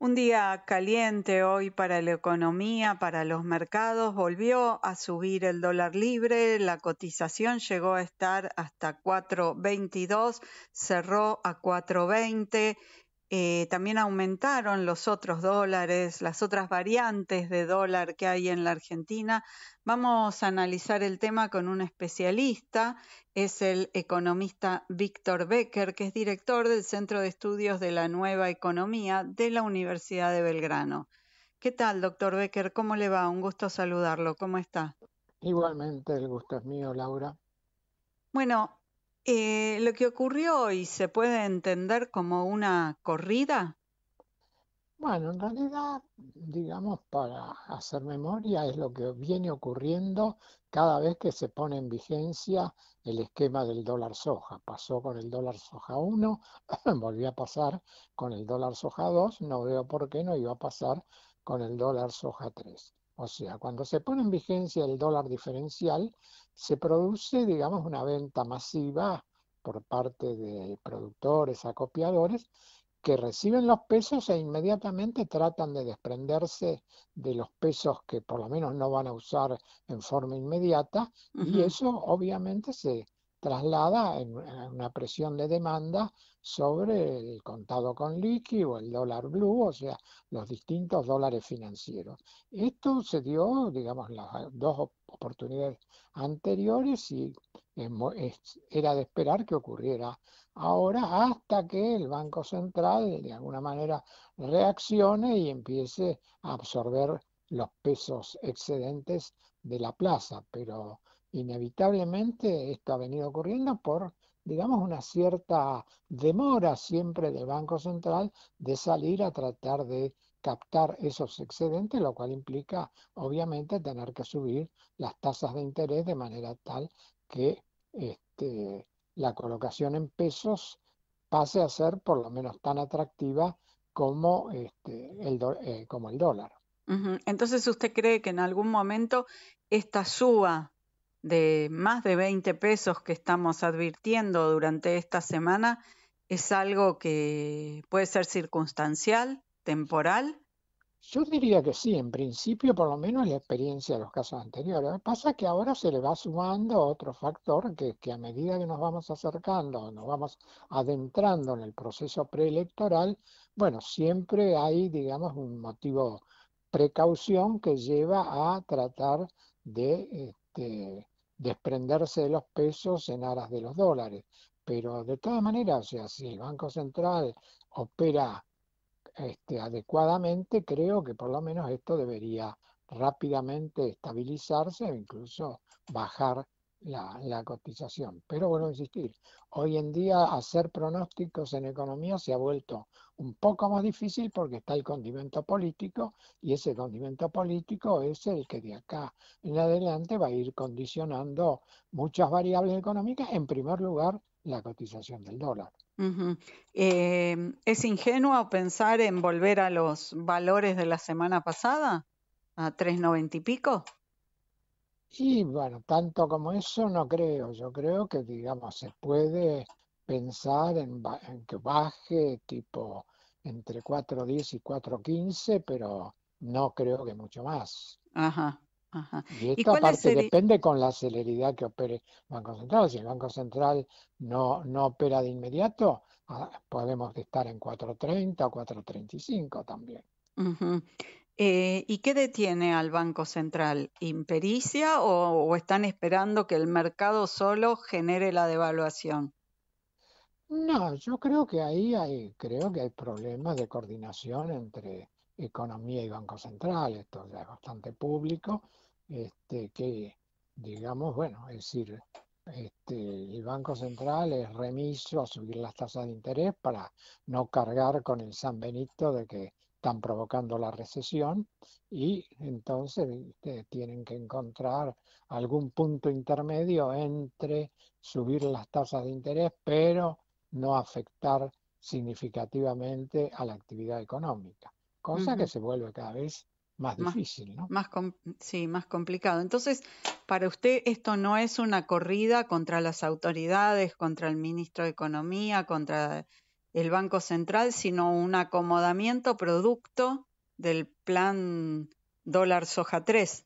Un día caliente hoy para la economía, para los mercados. Volvió a subir el dólar libre, la cotización llegó a estar hasta 4.22, cerró a 4.20 eh, también aumentaron los otros dólares, las otras variantes de dólar que hay en la Argentina. Vamos a analizar el tema con un especialista, es el economista Víctor Becker, que es director del Centro de Estudios de la Nueva Economía de la Universidad de Belgrano. ¿Qué tal, doctor Becker? ¿Cómo le va? Un gusto saludarlo. ¿Cómo está? Igualmente, el gusto es mío, Laura. Bueno, eh, ¿Lo que ocurrió hoy se puede entender como una corrida? Bueno, en realidad, digamos, para hacer memoria, es lo que viene ocurriendo cada vez que se pone en vigencia el esquema del dólar soja. Pasó con el dólar soja 1, volvió a pasar con el dólar soja 2, no veo por qué no iba a pasar con el dólar soja 3. O sea, cuando se pone en vigencia el dólar diferencial, se produce, digamos, una venta masiva por parte de productores, acopiadores, que reciben los pesos e inmediatamente tratan de desprenderse de los pesos que por lo menos no van a usar en forma inmediata y eso obviamente se traslada en una presión de demanda sobre el contado con liqui o el dólar blue, o sea, los distintos dólares financieros. Esto se dio, digamos, las dos oportunidades anteriores y era de esperar que ocurriera ahora hasta que el Banco Central de alguna manera reaccione y empiece a absorber los pesos excedentes de la plaza, pero inevitablemente esto ha venido ocurriendo por digamos, una cierta demora siempre del Banco Central de salir a tratar de captar esos excedentes, lo cual implica, obviamente, tener que subir las tasas de interés de manera tal que este, la colocación en pesos pase a ser por lo menos tan atractiva como, este, el, eh, como el dólar. Entonces, ¿usted cree que en algún momento esta suba de más de 20 pesos que estamos advirtiendo durante esta semana es algo que puede ser circunstancial, temporal? Yo diría que sí, en principio por lo menos la experiencia de los casos anteriores. Lo que pasa es que ahora se le va sumando otro factor que, que a medida que nos vamos acercando, nos vamos adentrando en el proceso preelectoral, bueno, siempre hay, digamos, un motivo precaución que lleva a tratar de este, desprenderse de los pesos en aras de los dólares. Pero de todas maneras, o sea, si el Banco Central opera este, adecuadamente, creo que por lo menos esto debería rápidamente estabilizarse o incluso bajar la, cotización. Pero bueno, insistir, hoy en día hacer pronósticos en economía se ha vuelto un poco más difícil porque está el condimento político y ese condimento político es el que de acá en adelante va a ir condicionando muchas variables económicas, en primer lugar la cotización del dólar. Em, ¿Es ingenuo pensar en volver a los valores de la semana pasada, a 3,90 y pico? Y bueno, tanto como eso no creo. Yo creo que, digamos, se puede pensar en, que baje tipo entre 4.10 y 4.15, pero no creo que mucho más. Ajá, ajá. Y esta aparte depende con la celeridad que opere el Banco Central. Si el Banco Central no, no opera de inmediato, ah, podemos estar en 4.30 o 4.35 también. Uh eh, ¿Y qué detiene al Banco Central? ¿Impericia o, están esperando que el mercado solo genere la devaluación? No, yo creo que ahí hay, creo que hay problemas de coordinación entre economía y Banco Central, esto ya es bastante público, este, que digamos, bueno, es decir, este, el Banco Central es remiso a subir las tasas de interés para no cargar con el San Benito de que están provocando la recesión y entonces ustedes tienen que encontrar algún punto intermedio entre subir las tasas de interés, pero no afectar significativamente a la actividad económica, cosa que se vuelve cada vez más, difícil, sí, más complicado. Entonces, para usted esto no es una corrida contra las autoridades, contra el ministro de Economía, contra el Banco Central, sino un acomodamiento producto del plan dólar soja 3.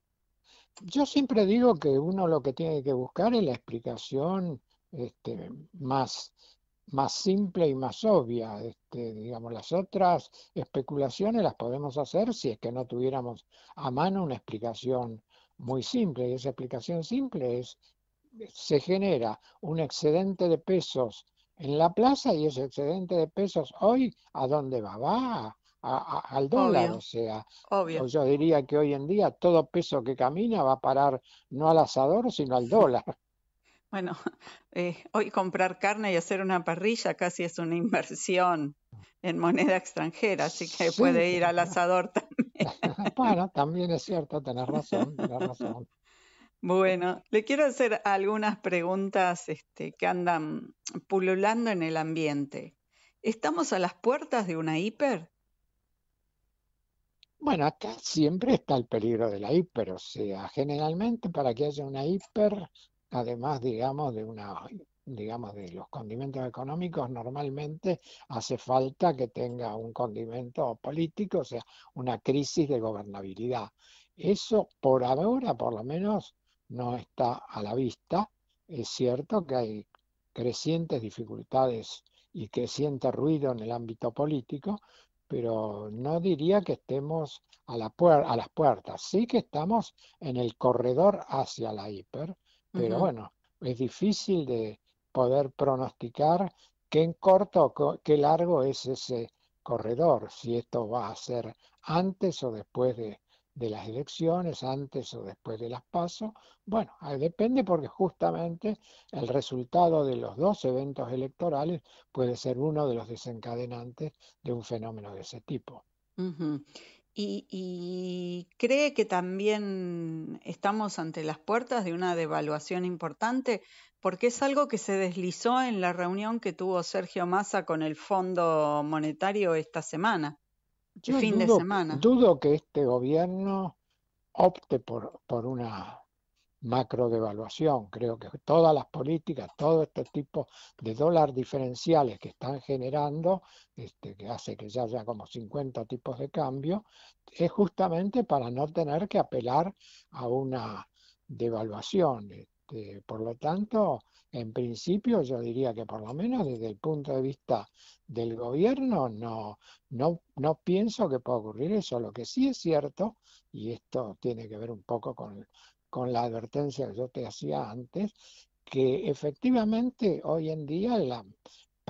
Yo siempre digo que uno lo que tiene que buscar es la explicación este, más, más simple y más obvia. Este, digamos, las otras especulaciones las podemos hacer si es que no tuviéramos a mano una explicación muy simple. Y esa explicación simple es, se genera un excedente de pesos en la plaza y ese excedente de pesos hoy, ¿a dónde va? Va al dólar, o sea, yo diría que hoy en día todo peso que camina va a parar no al asador, sino al dólar. Bueno, eh, hoy comprar carne y hacer una parrilla casi es una inversión en moneda extranjera, así que puede ir al asador también. bueno, también es cierto, tenés razón, tenés razón. Bueno, le quiero hacer algunas preguntas este, que andan pululando en el ambiente. ¿Estamos a las puertas de una hiper? Bueno, acá siempre está el peligro de la hiper, o sea, generalmente para que haya una hiper, además, digamos, de una digamos, de los condimentos económicos, normalmente hace falta que tenga un condimento político, o sea, una crisis de gobernabilidad. Eso por ahora, por lo menos, no está a la vista. Es cierto que hay crecientes dificultades y creciente ruido en el ámbito político, pero no diría que estemos a, la las puertas. Sí que estamos en el corredor hacia la hiper, pero bueno, es difícil de poder pronosticar qué en corto o qué largo es ese corredor, si esto va a ser antes o después de de las elecciones, antes o después de las pasos. Bueno, depende porque justamente el resultado de los dos eventos electorales puede ser uno de los desencadenantes de un fenómeno de ese tipo. y, y, cree que también estamos ante las puertas de una devaluación importante, porque es algo que se deslizó en la reunión que tuvo Sergio Massa con el Fondo Monetario esta semana dudo, que este gobierno opte por, por una macro devaluación. Creo que todas las políticas, todo este tipo de dólares diferenciales que están generando, este, que hace que ya haya como 50 tipos de cambio, es justamente para no tener que apelar a una devaluación. Eh, por lo tanto, en principio yo diría que por lo menos desde el punto de vista del gobierno no, no, no pienso que pueda ocurrir eso. Lo que sí es cierto, y esto tiene que ver un poco con, con la advertencia que yo te hacía antes, que efectivamente hoy en día la,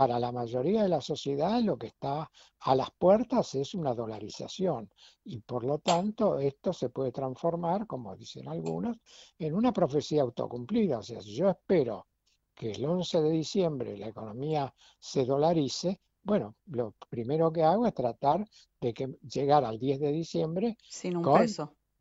para la mayoría de la sociedad lo que está a las puertas es una dolarización y por lo tanto esto se puede transformar, como dicen algunos, en una profecía autocumplida. O sea, si yo espero que el 11 de diciembre la economía se dolarice, bueno, lo primero que hago es tratar de que llegar al 10 de diciembre sin un con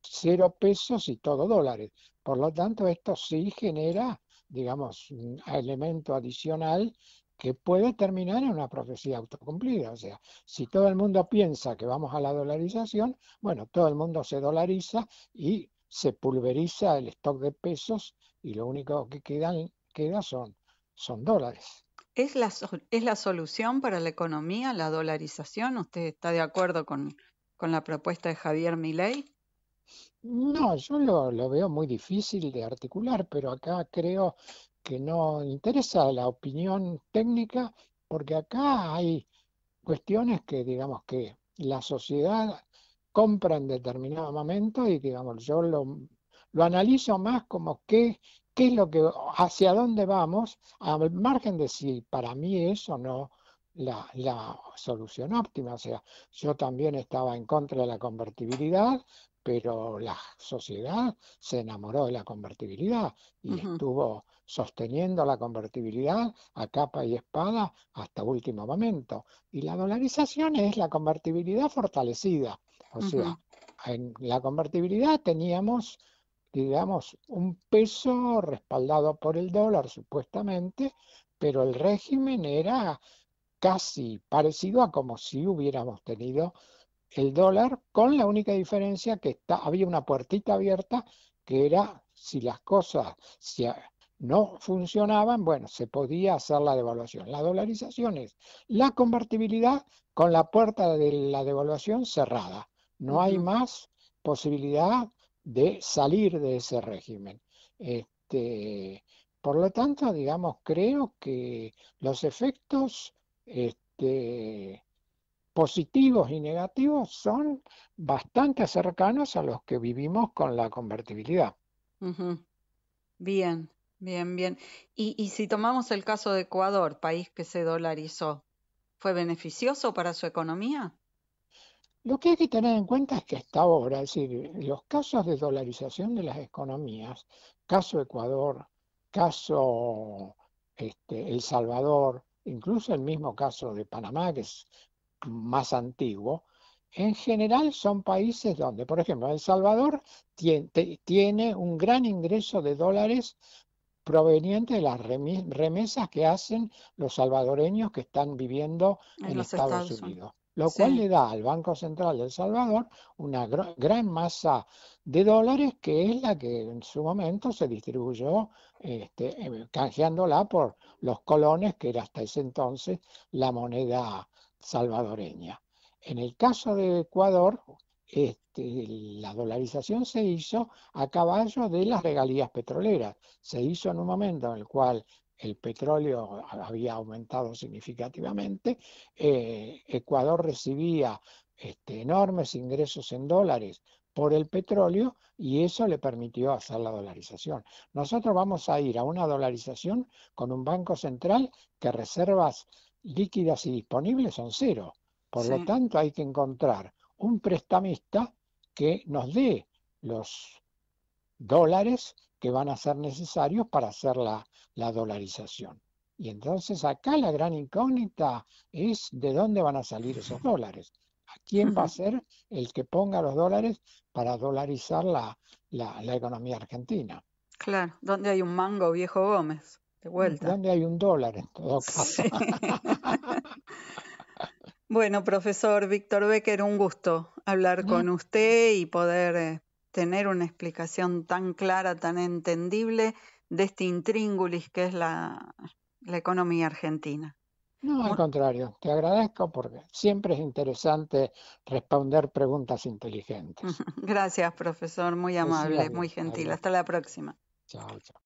Cero pesos y todo dólares. Por lo tanto, esto sí genera, digamos, un elemento adicional que puede terminar en una profecía autocumplida. O sea, si todo el mundo piensa que vamos a la dolarización, bueno, todo el mundo se dolariza y se pulveriza el stock de pesos y lo único que quedan, queda son, son dólares. ¿Es la, ¿Es la solución para la economía la dolarización? ¿Usted está de acuerdo con, con la propuesta de Javier Milei? No, yo lo, lo, veo muy difícil de articular, pero acá creo que no interesa la opinión técnica, porque acá hay cuestiones que digamos que la sociedad compra en determinado momento y digamos yo lo, analizo más como qué, es lo que, hacia dónde vamos, al margen de si para mí es o no la, solución óptima. O sea, yo también estaba en contra de la convertibilidad, pero la sociedad se enamoró de la convertibilidad y estuvo sosteniendo la convertibilidad a capa y espada hasta último momento. Y la dolarización es la convertibilidad fortalecida. O sea, en la convertibilidad teníamos, digamos, un peso respaldado por el dólar supuestamente, pero el régimen era casi parecido a como si hubiéramos tenido el dólar con la única diferencia que está, había una puertita abierta que era si las cosas no funcionaban, bueno, se podía hacer la devaluación. La dolarización es la convertibilidad con la puerta de la devaluación cerrada. No hay más posibilidad de salir de ese régimen. Este, por lo tanto, digamos, creo que los efectos este, positivos y negativos son bastante cercanos a los que vivimos con la convertibilidad. Bien, bien, bien. Y, si tomamos el caso de Ecuador, país que se dolarizó, ¿fue beneficioso para su economía? Lo que hay que tener en cuenta es que hasta ahora, es decir, los casos de dolarización de las economías, caso Ecuador, caso este, El Salvador, incluso el mismo caso de Panamá, que es más antiguo, en general son países donde, por ejemplo, El Salvador tiene un gran ingreso de dólares proveniente de las remesas que hacen los salvadoreños que están viviendo en, Estados, Unidos, lo cual le da al Banco Central de El Salvador una gran masa de dólares que es la que en su momento se distribuyó este, eh, canjeándola por los colones, que era hasta ese entonces la moneda salvadoreña. En el caso de Ecuador, este, la dolarización se hizo a caballo de las regalías petroleras. Se hizo en un momento en el cual el petróleo había aumentado significativamente, eh, Ecuador recibía este, enormes ingresos en dólares por el petróleo y eso le permitió hacer la dolarización. Nosotros vamos a ir a una dolarización con un banco central que reservas líquidas y disponibles son cero. Por lo tanto, hay que encontrar un prestamista que nos dé los dólares que van a ser necesarios para hacer la, dolarización. Y entonces acá la gran incógnita es de dónde van a salir esos dólares. ¿A quién va a ser el que ponga los dólares para dolarizar la, la economía argentina? Claro, ¿dónde hay un mango viejo Gómez? de vuelta. ¿Dónde hay un dólar en todo caso? bueno, profesor Víctor Becker, un gusto hablar con usted y poder eh, tener una explicación tan clara, tan entendible de este intríngulis que es la, la economía argentina. No, al contrario, te agradezco porque siempre es interesante responder preguntas inteligentes. Gracias, profesor, muy amable, muy gentil. Hasta la próxima. Chao, chao.